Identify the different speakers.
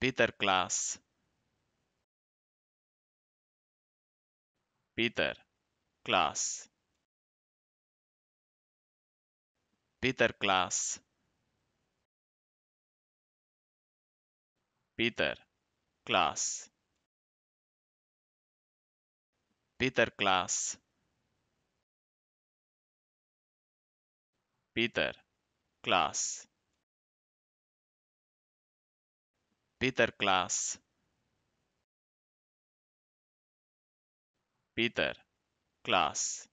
Speaker 1: Peter Glass. Peter Glass. Peter Glass. Peter Glass. Peter Glass. Peter Glass. Peter Glass. Peter Glass.